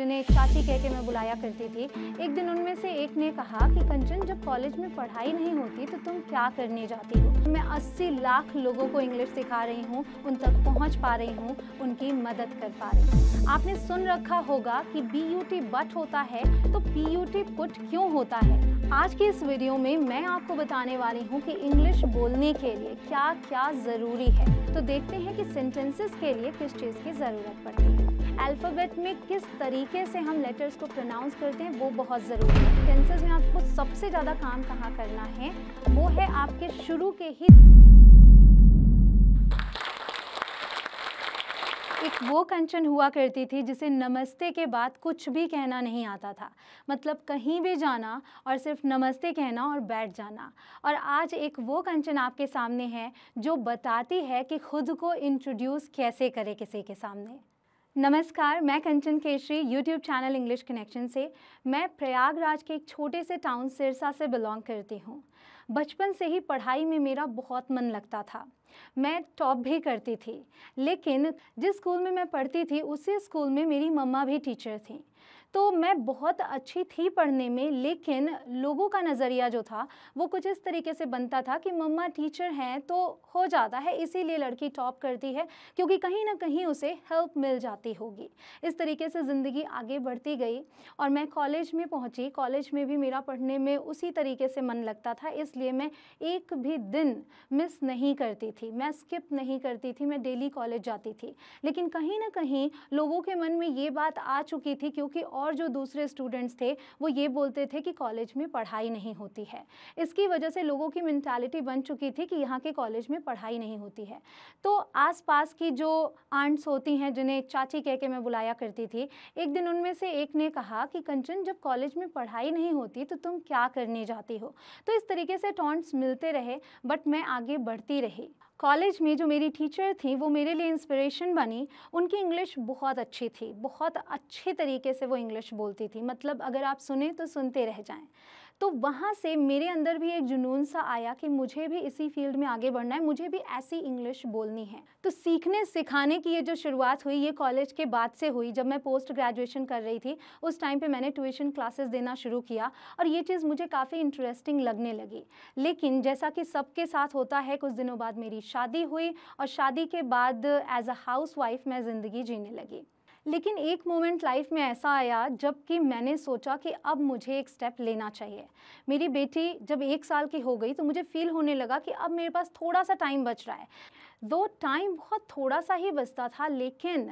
जिन्हें चाची कह के मैं बुलाया करती थी एक दिन उनमें से एक ने कहा कि कंचन जब कॉलेज में पढ़ाई नहीं होती तो तुम क्या करने जाती हो मैं 80 लाख लोगों को इंग्लिश सिखा रही हूँ उन तक पहुँच पा रही हूँ उनकी मदद कर पा रही हूँ आपने सुन रखा होगा कि बी यू टी बट होता है तो पी यू टी पुट क्यों होता है आज की इस वीडियो में मैं आपको बताने वाली हूँ कि इंग्लिश बोलने के लिए क्या क्या ज़रूरी है तो देखते हैं कि सेंटेंसेस के लिए किस चीज़ की ज़रूरत पड़ती है अल्फ़ाबेट में किस तरीके से हम लेटर्स को प्रोनाउंस करते हैं वो बहुत ज़रूरी है टेंसेज में आपको सबसे ज़्यादा काम कहाँ करना है वो है आपके शुरू के ही एक वो कंचन हुआ करती थी जिसे नमस्ते के बाद कुछ भी कहना नहीं आता था मतलब कहीं भी जाना और सिर्फ नमस्ते कहना और बैठ जाना और आज एक वो कंचन आपके सामने है जो बताती है कि खुद को इंट्रोड्यूस कैसे करे किसी के सामने नमस्कार मैं Kanchan Keshari YouTube channel English connection से मैं प्रयागराज के एक छोटे से टाउन सिरसा से बिलोंग करती हूँ बचपन से ही पढ़ाई में मेरा बहुत मन लगता था मैं टॉप भी करती थी लेकिन जिस स्कूल में मैं पढ़ती थी उसी स्कूल में मेरी मम्मा भी टीचर थी तो मैं बहुत अच्छी थी पढ़ने में लेकिन लोगों का नज़रिया जो था वो कुछ इस तरीके से बनता था कि मम्मा टीचर हैं तो हो जाता है इसीलिए लड़की टॉप करती है क्योंकि कहीं ना कहीं उसे हेल्प मिल जाती होगी इस तरीके से ज़िंदगी आगे बढ़ती गई और मैं कॉलेज में पहुँची कॉलेज में भी मेरा पढ़ने में उसी तरीके से मन लगता था इसलिए मैं एक भी दिन मिस नहीं करती थी मैं स्किप नहीं करती थी मैं डेली कॉलेज जाती थी लेकिन कहीं ना कहीं लोगों के मन में ये बात आ चुकी थी क्योंकि और जो दूसरे स्टूडेंट्स थे वो ये बोलते थे कि कॉलेज में पढ़ाई नहीं होती है इसकी वजह से लोगों की मैंटालिटी बन चुकी थी कि यहाँ के कॉलेज में पढ़ाई नहीं होती है तो आसपास की जो आंट्स होती हैं जिन्हें चाची कह के मैं बुलाया करती थी एक दिन उनमें से एक ने कहा कि कंचन जब कॉलेज में पढ़ाई नहीं होती तो तुम क्या करने जाती हो तो इस तरीके से टॉन्ट्स मिलते रहे बट मैं आगे बढ़ती रही कॉलेज में जो मेरी टीचर थी वो मेरे लिए इंस्पिरेशन बनी उनकी इंग्लिश बहुत अच्छी थी बहुत अच्छे तरीके से वो इंग्लिश बोलती थी मतलब अगर आप सुने तो सुनते रह जाएं तो वहाँ से मेरे अंदर भी एक जुनून सा आया कि मुझे भी इसी फील्ड में आगे बढ़ना है मुझे भी ऐसी इंग्लिश बोलनी है तो सीखने सिखाने की ये जो शुरुआत हुई ये कॉलेज के बाद से हुई जब मैं पोस्ट ग्रेजुएशन कर रही थी उस टाइम पे मैंने ट्यूशन क्लासेस देना शुरू किया और ये चीज़ मुझे काफ़ी इंटरेस्टिंग लगने लगी लेकिन जैसा कि सबके साथ होता है कुछ दिनों बाद मेरी शादी हुई और शादी के बाद एज अ हाउस वाइफ मैं ज़िंदगी जीने लगी लेकिन एक मोमेंट लाइफ में ऐसा आया जबकि मैंने सोचा कि अब मुझे एक स्टेप लेना चाहिए मेरी बेटी जब एक साल की हो गई तो मुझे फील होने लगा कि अब मेरे पास थोड़ा सा टाइम बच रहा है दो टाइम बहुत थोड़ा सा ही बचता था लेकिन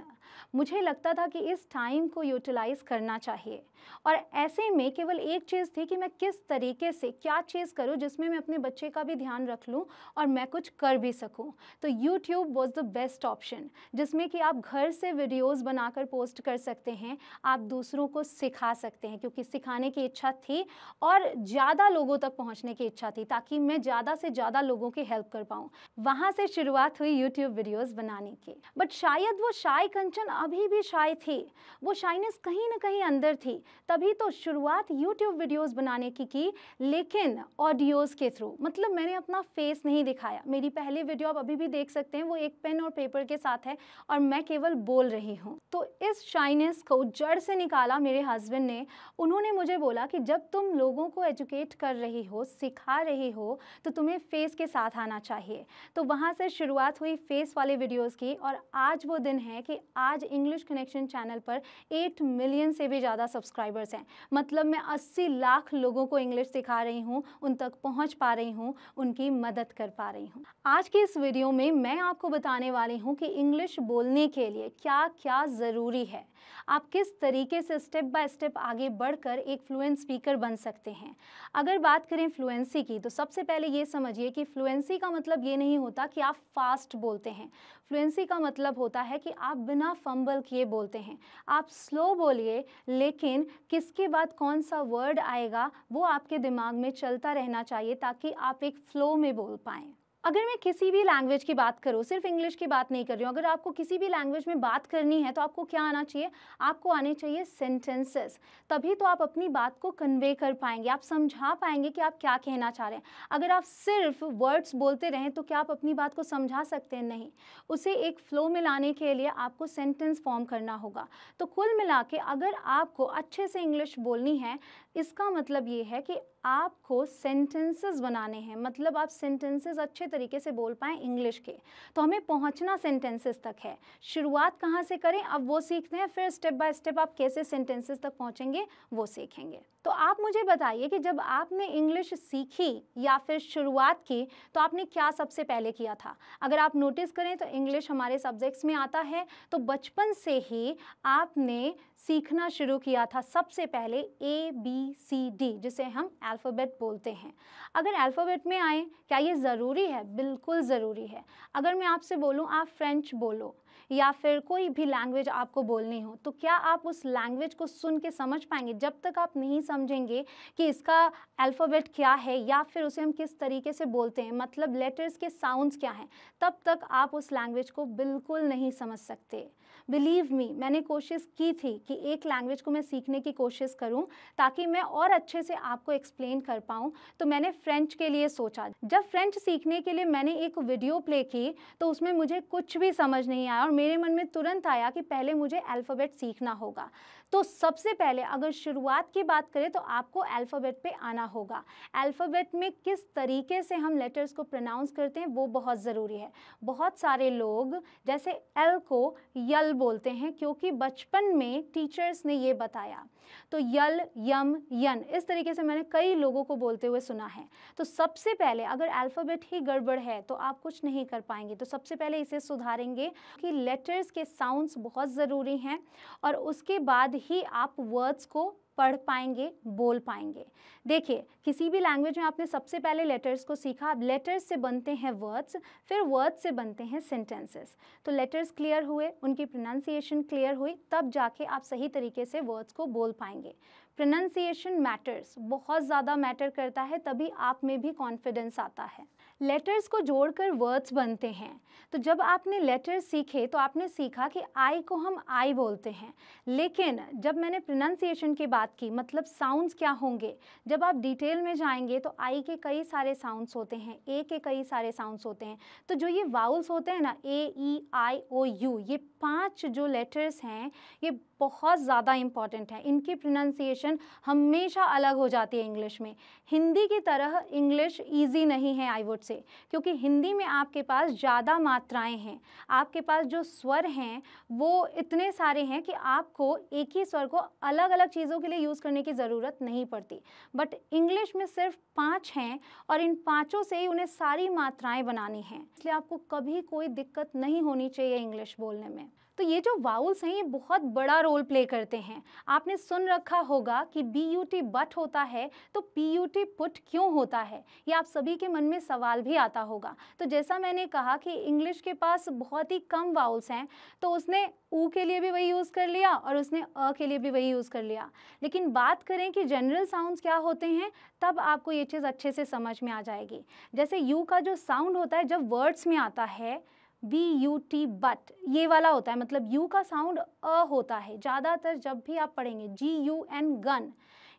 मुझे लगता था कि इस टाइम को यूटिलाइज़ करना चाहिए और ऐसे में केवल एक चीज़ थी कि मैं किस तरीके से क्या चीज़ करूँ जिसमें मैं अपने बच्चे का भी ध्यान रख लूँ और मैं कुछ कर भी सकूँ तो YouTube was the best option जिसमें कि आप घर से वीडियोज़ बनाकर पोस्ट कर सकते हैं आप दूसरों को सिखा सकते हैं क्योंकि सिखाने की इच्छा थी और ज़्यादा लोगों तक पहुँचने की इच्छा थी ताकि मैं ज़्यादा से ज़्यादा लोगों की हेल्प कर पाऊँ वहाँ से शुरुआत हुई यूट्यूब वीडियोस बनाने की बट शायद वो शाय कंचन अभी भी शाय थी वो शाइनेस कहीं ना कहीं अंदर थी तभी तो शुरुआत यूट्यूब वीडियोस बनाने की की लेकिन ऑडियोज़ के थ्रू मतलब मैंने अपना फेस नहीं दिखाया मेरी पहली वीडियो आप अभी भी देख सकते हैं वो एक पेन और पेपर के साथ है और मैं केवल बोल रही हूँ तो इस शाइनेस को जड़ से निकाला मेरे हस्बैंड ने उन्होंने मुझे बोला कि जब तुम लोगों को एजुकेट कर रही हो सिखा रही हो तो तुम्हें फेस के साथ आना चाहिए तो वहाँ से शुरुआत बात हुई फेस वाले वीडियोस की और आज वो दिन है कि आज इंग्लिश कनेक्शन चैनल पर 8 मिलियन से भी ज़्यादा सब्सक्राइबर्स हैं मतलब मैं 80 लाख लोगों को इंग्लिश सिखा रही हूँ उन तक पहुँच पा रही हूँ उनकी मदद कर पा रही हूँ आज के इस वीडियो में मैं आपको बताने वाली हूँ कि इंग्लिश बोलने के लिए क्या क्या ज़रूरी है आप किस तरीके से स्टेप बाय स्टेप आगे बढ़कर एक फ्लुएंट स्पीकर बन सकते हैं अगर बात करें फ्लुएंसी की तो सबसे पहले ये समझिए कि फ्लुएंसी का मतलब ये नहीं होता कि आप फास्ट बोलते हैं फ्लुएंसी का मतलब होता है कि आप बिना फंबल किए बोलते हैं आप स्लो बोलिए लेकिन किसके बाद कौन सा वर्ड आएगा वो आपके दिमाग में चलता रहना चाहिए ताकि आप एक फ्लो में बोल पाएँ अगर मैं किसी भी लैंग्वेज की बात करूँ सिर्फ इंग्लिश की बात नहीं कर रही हूँ अगर आपको किसी भी लैंग्वेज में बात करनी है तो आपको क्या आना चाहिए आपको आने चाहिए सेंटेंसेस तभी तो आप अपनी बात को कन्वे कर पाएंगे आप समझा पाएंगे कि आप क्या कहना चाह रहे हैं अगर आप सिर्फ वर्ड्स बोलते रहें तो क्या आप अपनी बात को समझा सकते हैं नहीं उसे एक फ़्लो में लाने के लिए आपको सेंटेंस फॉर्म करना होगा तो कुल मिला के अगर आपको अच्छे से इंग्लिश बोलनी है इसका मतलब ये है कि आपको सेंटेंसेस बनाने हैं मतलब आप सेंटेंसेस अच्छे तरीके से बोल पाएँ इंग्लिश के तो हमें पहुंचना सेंटेंसेस तक है शुरुआत कहाँ से करें अब वो सीखते हैं फिर स्टेप बाय स्टेप आप कैसे सेंटेंसेस तक पहुँचेंगे वो सीखेंगे तो आप मुझे बताइए कि जब आपने इंग्लिश सीखी या फिर शुरुआत की तो आपने क्या सबसे पहले किया था अगर आप नोटिस करें तो इंग्लिश हमारे सब्जेक्ट्स में आता है तो बचपन से ही आपने सीखना शुरू किया था सबसे पहले ए बी सी डी जिसे हम अल्फ़ाबेट बोलते हैं अगर अल्फ़ाबेट में आए क्या ये ज़रूरी है बिल्कुल ज़रूरी है अगर मैं आपसे बोलूँ आप फ्रेंच बोलो या फिर कोई भी लैंग्वेज आपको बोलनी हो तो क्या आप उस लैंग्वेज को सुन के समझ पाएंगे जब तक आप नहीं समझेंगे कि इसका अल्फ़ाबेट क्या है या फिर उसे हम किस तरीके से बोलते हैं मतलब लेटर्स के साउंड्स क्या हैं तब तक आप उस लैंग्वेज को बिल्कुल नहीं समझ सकते बिलीव मी मैंने कोशिश की थी कि एक लैंग्वेज को मैं सीखने की कोशिश करूँ ताकि मैं और अच्छे से आपको एक्सप्लेन कर पाऊँ तो मैंने फ्रेंच के लिए सोचा जब फ्रेंच सीखने के लिए मैंने एक वीडियो प्ले की तो उसमें मुझे कुछ भी समझ नहीं आया और मेरे मन में तुरंत आया कि पहले मुझे अल्फ़ाबेट सीखना होगा तो सबसे पहले अगर शुरुआत की बात करें तो आपको अल्फ़ाबेट पे आना होगा अल्फ़ाबेट में किस तरीके से हम लेटर्स को प्रोनाउंस करते हैं वो बहुत ज़रूरी है बहुत सारे लोग जैसे एल को यल बोलते हैं क्योंकि बचपन में टीचर्स ने ये बताया तो यल यम यन इस तरीके से मैंने कई लोगों को बोलते हुए सुना है तो सबसे पहले अगर अल्फ़ाबेट ही गड़बड़ है तो आप कुछ नहीं कर पाएंगे तो सबसे पहले इसे सुधारेंगे कि लेटर्स के साउंड्स बहुत ज़रूरी हैं और उसके बाद ही आप वर्ड्स को पढ़ पाएंगे बोल पाएंगे देखिए किसी भी लैंग्वेज में आपने सबसे पहले लेटर्स को सीखा अब लेटर्स से बनते हैं वर्ड्स फिर वर्ड्स से बनते हैं सेंटेंसेस तो लेटर्स क्लियर हुए उनकी प्रोनाउंसिएशन क्लियर हुई तब जाके आप सही तरीके से वर्ड्स को बोल पाएंगे प्रोनाउंसिएशन मैटर्स बहुत ज़्यादा मैटर करता है तभी आप में भी कॉन्फिडेंस आता है लेटर्स को जोड़कर वर्ड्स बनते हैं तो जब आपने लेटर्स सीखे तो आपने सीखा कि आई को हम आई बोलते हैं लेकिन जब मैंने प्रोनाउंसिएशन की बात की मतलब साउंड्स क्या होंगे जब आप डिटेल में जाएंगे तो आई के कई सारे साउंड्स होते हैं ए के कई सारे साउंड्स होते हैं तो जो ये वाउल्स होते हैं ना ए ई आई ओ यू ये पाँच जो लेटर्स हैं ये बहुत ज़्यादा इम्पॉर्टेंट है इनकी प्रोनाउंसिएशन हमेशा अलग हो जाती है इंग्लिश में हिंदी की तरह इंग्लिश ईजी नहीं है आई वुड से क्योंकि हिंदी में आपके पास ज़्यादा मात्राएँ हैं आपके पास जो स्वर हैं वो इतने सारे हैं कि आपको एक ही स्वर को अलग अलग चीज़ों के लिए यूज़ करने की ज़रूरत नहीं पड़ती बट इंग्लिश में सिर्फ पाँच हैं और इन पाँचों से ही उन्हें सारी मात्राएँ बनानी हैं इसलिए आपको कभी कोई दिक्कत नहीं होनी चाहिए इंग्लिश बोलने में तो ये जो वाउल्स हैं ये बहुत बड़ा रोल प्ले करते हैं आपने सुन रखा होगा कि बी यू टी बट होता है तो पी यू टी पुट क्यों होता है ये आप सभी के मन में सवाल भी आता होगा तो जैसा मैंने कहा कि इंग्लिश के पास बहुत ही कम वाउल्स हैं तो उसने ऊ के लिए भी वही यूज़ कर लिया और उसने अ के लिए भी वही यूज़ कर लिया लेकिन बात करें कि जनरल साउंड्स क्या होते हैं तब आपको ये चीज़ अच्छे से समझ में आ जाएगी जैसे यू का जो साउंड होता है जब वर्ड्स में आता है बी यू टी बट ये वाला होता है मतलब यू का साउंड अ होता है ज़्यादातर जब भी आप पढ़ेंगे जी यू एन गन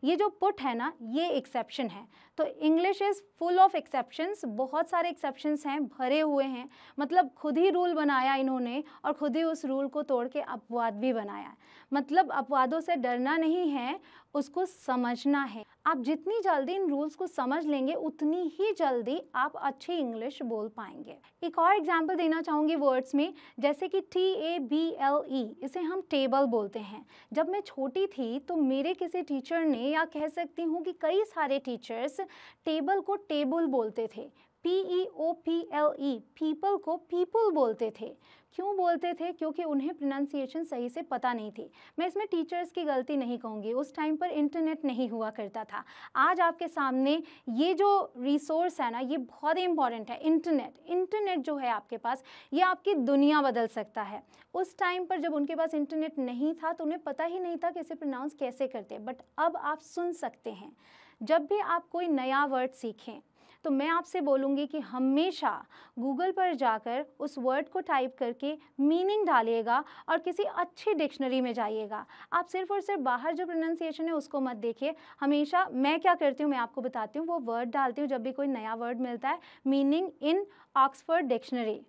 ये जो पुट है ना ये एक्सेप्शन है तो English is full of exceptions बहुत सारे एक्सेप्शंस हैं भरे हुए हैं मतलब खुद ही रूल बनाया इन्होंने और खुद ही उस रूल को तोड़ के अपवाद भी बनाया मतलब अपवादों से डरना नहीं है उसको समझना है आप जितनी जल्दी इन रूल्स को समझ लेंगे उतनी ही जल्दी आप अच्छी इंग्लिश बोल पाएंगे एक और एग्जाम्पल देना चाहूँगी वर्ड्स में जैसे कि T A B L E इसे हम टेबल बोलते हैं जब मैं छोटी थी तो मेरे किसी टीचर ने या कह सकती हूँ कि कई सारे टीचर्स टेबल को टेबल बोलते थे P E O P L E people को पीपल बोलते थे क्यों बोलते थे क्योंकि उन्हें प्रोनाउंसिएशन सही से पता नहीं थी मैं इसमें टीचर्स की गलती नहीं कहूँगी उस टाइम पर इंटरनेट नहीं हुआ करता था आज आपके सामने ये जो रिसोर्स है ना ये बहुत ही इंपॉर्टेंट है इंटरनेट इंटरनेट जो है आपके पास ये आपकी दुनिया बदल सकता है उस टाइम पर जब उनके पास इंटरनेट नहीं था तो उन्हें पता ही नहीं था कि इसे प्रोनाउंस कैसे करते बट अब आप सुन सकते हैं जब भी आप कोई नया वर्ड सीखें तो मैं आपसे बोलूँगी कि हमेशा गूगल पर जाकर उस वर्ड को टाइप करके मीनिंग डालिएगा और किसी अच्छी डिक्शनरी में जाइएगा आप सिर्फ और सिर्फ बाहर जो प्रोनाउंसिएशन है उसको मत देखिए हमेशा मैं क्या करती हूँ मैं आपको बताती हूँ वो वर्ड डालती हूँ जब भी कोई नया वर्ड मिलता है मीनिंग इन ऑक्सफर्ड डिक्शनरी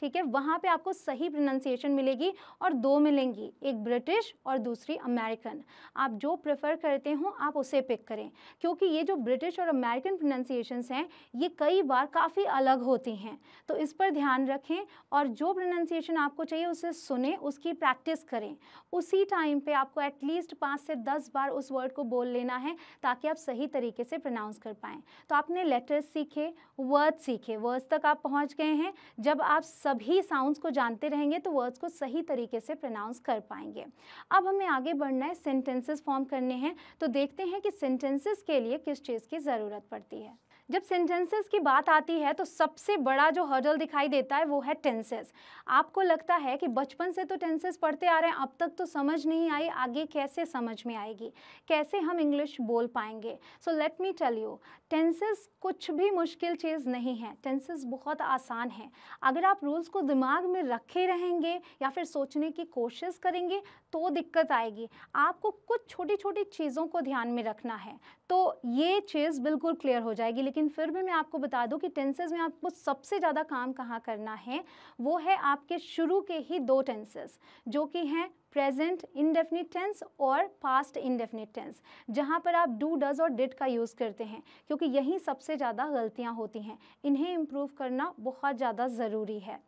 ठीक है वहाँ पे आपको सही प्रोनाउंसिएशन मिलेगी और दो मिलेंगी एक ब्रिटिश और दूसरी अमेरिकन आप जो प्रेफर करते हो आप उसे पिक करें क्योंकि ये जो ब्रिटिश और अमेरिकन प्रोनाउंसिएशन हैं ये कई बार काफ़ी अलग होती हैं तो इस पर ध्यान रखें और जो प्रोनाउंसिएशन आपको चाहिए उसे सुने उसकी प्रैक्टिस करें उसी टाइम पर आपको एटलीस्ट पाँच से दस बार उस वर्ड को बोल लेना है ताकि आप सही तरीके से प्रोनाउंस कर पाएँ तो आपने लेटर्स सीखे वर्ड सीखे वर्ड्स तक आप पहुँच गए हैं जब आप सभी साउंड्स को जानते रहेंगे तो वर्ड्स को सही तरीके से प्रोनाउंस कर पाएंगे अब हमें आगे बढ़ना है सेंटेंसेस फॉर्म करने हैं तो देखते हैं कि सेंटेंसेस के लिए किस चीज़ की ज़रूरत पड़ती है जब सेंटेंसेस की बात आती है तो सबसे बड़ा जो हर्डल दिखाई देता है वो है टेंसेस आपको लगता है कि बचपन से तो टेंसेस पढ़ते आ रहे हैं अब तक तो समझ नहीं आई आगे कैसे समझ में आएगी कैसे हम इंग्लिश बोल पाएंगे so let me tell you tenses कुछ भी मुश्किल चीज़ नहीं है टेंसेस बहुत आसान है अगर आप रोज़ गोल्स को दिमाग में रखे रहेंगे या फिर सोचने की कोशिश करेंगे तो दिक्कत आएगी आपको कुछ छोटी छोटी चीज़ों को ध्यान में रखना है तो ये चीज़ बिल्कुल क्लियर हो जाएगी लेकिन फिर भी मैं आपको बता दूं कि टेंसेस में आपको सबसे ज़्यादा काम कहाँ करना है वो है आपके शुरू के ही दो टेंसेज जो कि हैं प्रेजेंट इनडेफिनिट टेंस और पास्ट इनडेफिनिट टेंस जहाँ पर आप डू डज और डिट का यूज़ करते हैं क्योंकि यहीं सबसे ज़्यादा गलतियाँ होती हैं इन्हें इम्प्रूव करना बहुत ज़्यादा ज़रूरी है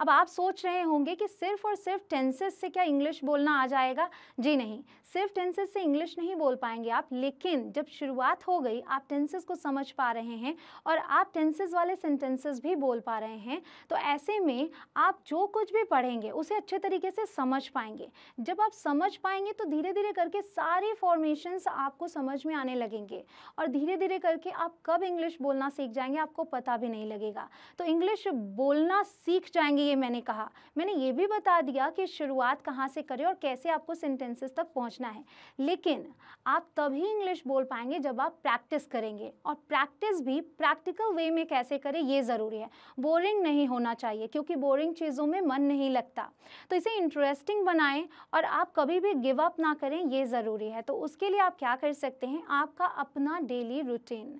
अब आप सोच रहे होंगे कि सिर्फ और सिर्फ टेंसेस से क्या इंग्लिश बोलना आ जाएगा जी नहीं सिर्फ टेंसेस से इंग्लिश नहीं बोल पाएंगे आप लेकिन जब शुरुआत हो गई आप टेंसेस को समझ पा रहे हैं और आप टेंसेस वाले सेंटेंसेस भी बोल पा रहे हैं तो ऐसे में आप जो कुछ भी पढ़ेंगे उसे अच्छे तरीके से समझ पाएंगे जब आप समझ पाएंगे तो धीरे धीरे करके सारे फॉर्मेशंस आपको समझ में आने लगेंगे और धीरे धीरे करके आप कब इंग्लिश बोलना सीख जाएंगे आपको पता भी नहीं लगेगा तो इंग्लिश बोलना सीख जाएंगे लिए मैंने कहा मैंने ये भी बता दिया कि शुरुआत कहाँ से करें और कैसे आपको सेंटेंसेस तक पहुँचना है लेकिन आप तभी इंग्लिश बोल पाएंगे जब आप प्रैक्टिस करेंगे और प्रैक्टिस भी प्रैक्टिकल वे में कैसे करें ये ज़रूरी है बोरिंग नहीं होना चाहिए क्योंकि बोरिंग चीज़ों में मन नहीं लगता तो इसे इंटरेस्टिंग बनाएँ और आप कभी भी गिव अप ना करें ये ज़रूरी है तो उसके लिए आप क्या कर सकते हैं आपका अपना डेली रूटीन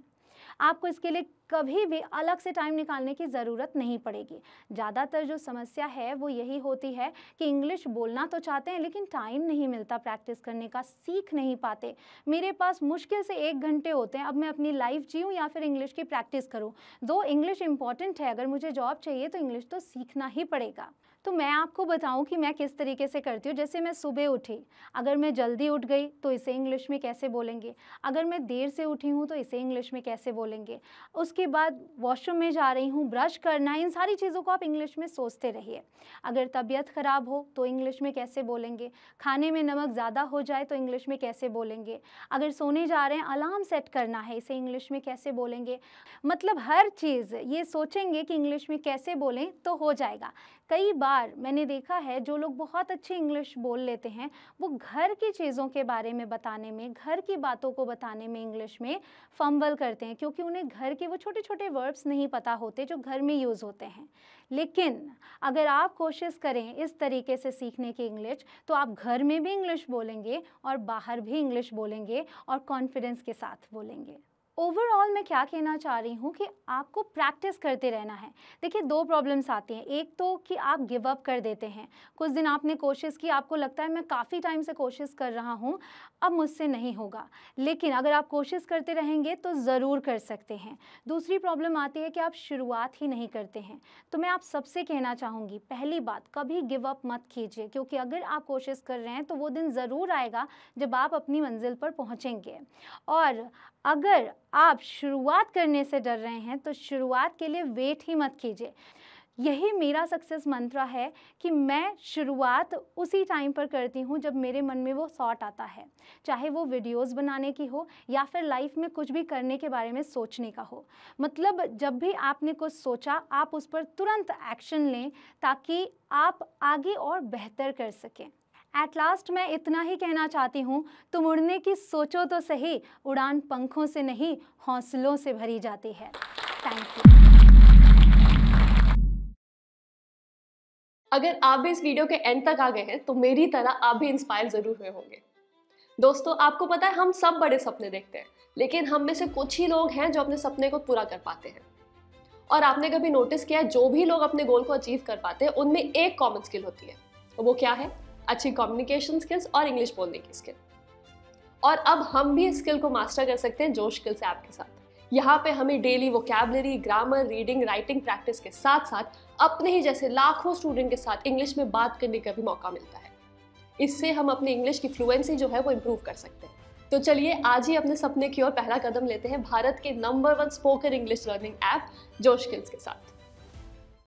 आपको इसके लिए कभी भी अलग से टाइम निकालने की ज़रूरत नहीं पड़ेगी ज़्यादातर जो समस्या है वो यही होती है कि इंग्लिश बोलना तो चाहते हैं लेकिन टाइम नहीं मिलता प्रैक्टिस करने का सीख नहीं पाते मेरे पास मुश्किल से एक घंटे होते हैं अब मैं अपनी लाइफ जीऊँ या फिर इंग्लिश की प्रैक्टिस करूँ दो इंग्लिश इंपॉर्टेंट है अगर मुझे जॉब चाहिए तो इंग्लिश तो सीखना ही पड़ेगा तो मैं आपको बताऊं कि मैं किस तरीके से करती हूँ जैसे मैं सुबह उठी अगर मैं जल्दी उठ गई तो इसे इंग्लिश में कैसे बोलेंगे अगर मैं देर से उठी हूँ तो इसे इंग्लिश में कैसे बोलेंगे उसके बाद वॉशरूम में जा रही हूँ ब्रश करना इन सारी चीज़ों को आप इंग्लिश में सोचते रहिए अगर तबीयत ख़राब हो तो इंग्लिश में कैसे बोलेंगे खाने में नमक ज़्यादा हो जाए तो इंग्लिश में कैसे बोलेंगे अगर सोने जा रहे हैं अलार्म सेट करना है इसे इंग्लिश में कैसे बोलेंगे मतलब हर चीज़ ये सोचेंगे कि इंग्लिश में कैसे बोलें तो हो जाएगा कई बार मैंने देखा है जो लोग बहुत अच्छे इंग्लिश बोल लेते हैं वो घर की चीज़ों के बारे में बताने में घर की बातों को बताने में इंग्लिश में फम्बल करते हैं क्योंकि उन्हें घर के वो छोटे छोटे वर्ब्स नहीं पता होते जो घर में यूज़ होते हैं लेकिन अगर आप कोशिश करें इस तरीके से सीखने की इंग्लिश तो आप घर में भी इंग्लिश बोलेंगे और बाहर भी इंग्लिश बोलेंगे और कॉन्फिडेंस के साथ बोलेंगे ओवरऑल मैं क्या कहना चाह रही हूँ कि आपको प्रैक्टिस करते रहना है देखिए दो प्रॉब्लम्स आती हैं एक तो कि आप गिव अप कर देते हैं कुछ दिन आपने कोशिश की आपको लगता है मैं काफ़ी टाइम से कोशिश कर रहा हूँ अब मुझसे नहीं होगा लेकिन अगर आप कोशिश करते रहेंगे तो ज़रूर कर सकते हैं दूसरी प्रॉब्लम आती है कि आप शुरुआत ही नहीं करते हैं तो मैं आप सबसे कहना चाहूँगी पहली बात कभी गिव अप मत कीजिए क्योंकि अगर आप कोशिश कर रहे हैं तो वो दिन ज़रूर आएगा जब आप अपनी मंजिल पर पहुँचेंगे और अगर आप शुरुआत करने से डर रहे हैं तो शुरुआत के लिए वेट ही मत कीजिए यही मेरा सक्सेस मंत्रा है कि मैं शुरुआत उसी टाइम पर करती हूँ जब मेरे मन में वो शॉट आता है चाहे वो वीडियोस बनाने की हो या फिर लाइफ में कुछ भी करने के बारे में सोचने का हो मतलब जब भी आपने कुछ सोचा आप उस पर तुरंत एक्शन लें ताकि आप आगे और बेहतर कर सकें एट लास्ट मैं इतना ही कहना चाहती हूँ तुम उड़ने की सोचो तो सही उड़ान पंखों से नहीं हौसलों से भरी जाती है थैंक यू अगर आप भी इस वीडियो के एंड तक आ गए हैं तो मेरी तरह आप भी इंस्पायर ज़रूर हुए होंगे दोस्तों आपको पता है हम सब बड़े सपने देखते हैं लेकिन हम में से कुछ ही लोग हैं जो अपने सपने को पूरा कर पाते हैं और आपने कभी नोटिस किया जो भी लोग अपने गोल को अचीव कर पाते हैं उनमें एक कॉमन स्किल होती है वो क्या है अच्छी कम्युनिकेशन स्किल्स और इंग्लिश बोलने की स्किल और अब हम भी इस स्किल को मास्टर कर सकते हैं जोश स्किल्स से आपके साथ यहाँ पे हमें daily vocabulary grammar reading writing practice के साथ साथ अपने ही जैसे लाखों स्टूडेंट के साथ इंग्लिश में बात करने का भी मौका मिलता है इससे हम अपनी इंग्लिश की फ्लुएंसी जो है वो इम्प्रूव कर सकते हैं तो चलिए आज ही अपने सपने की ओर पहला कदम लेते हैं भारत के number one spoken English learning app Josh Skills के साथ